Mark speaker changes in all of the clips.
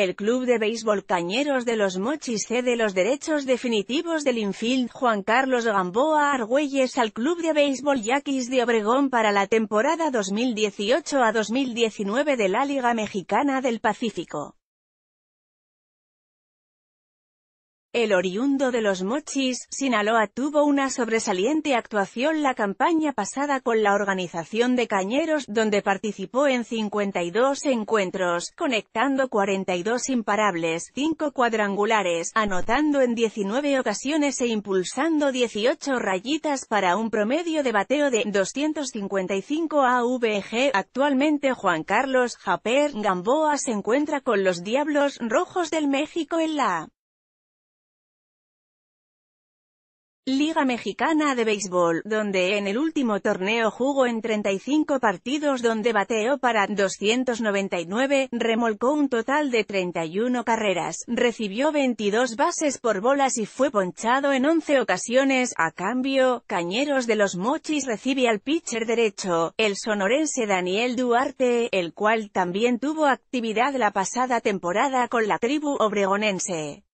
Speaker 1: El club de béisbol Cañeros de los Mochis cede los derechos definitivos del infield Juan Carlos Gamboa Argüelles al club de béisbol Yaquis de Obregón para la temporada 2018 a 2019 de la Liga Mexicana del Pacífico. El oriundo de los Mochis, Sinaloa tuvo una sobresaliente actuación la campaña pasada con la organización de Cañeros, donde participó en 52 encuentros, conectando 42 imparables, 5 cuadrangulares, anotando en 19 ocasiones e impulsando 18 rayitas para un promedio de bateo de 255 AVG. Actualmente Juan Carlos Japer Gamboa se encuentra con los Diablos Rojos del México en la Liga Mexicana de Béisbol, donde en el último torneo jugó en 35 partidos donde bateó para 299, remolcó un total de 31 carreras, recibió 22 bases por bolas y fue ponchado en 11 ocasiones. A cambio, Cañeros de los Mochis recibe al pitcher derecho, el sonorense Daniel Duarte, el cual también tuvo actividad la pasada temporada con la tribu obregonense.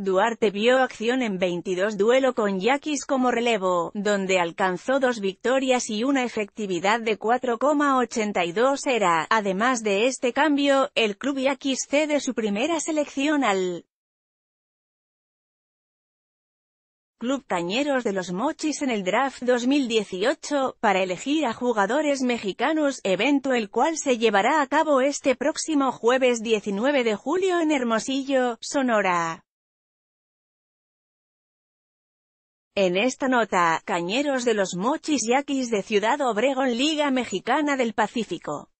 Speaker 1: Duarte vio acción en 22 duelo con Yaquis como relevo, donde alcanzó dos victorias y una efectividad de 4,82 era. Además de este cambio, el club Yaquis cede su primera selección al Club Cañeros de los Mochis en el Draft 2018, para elegir a jugadores mexicanos, evento el cual se llevará a cabo este próximo jueves 19 de julio en Hermosillo, Sonora. En esta nota, Cañeros de los Mochis Yaquis de Ciudad Obregón Liga Mexicana del Pacífico.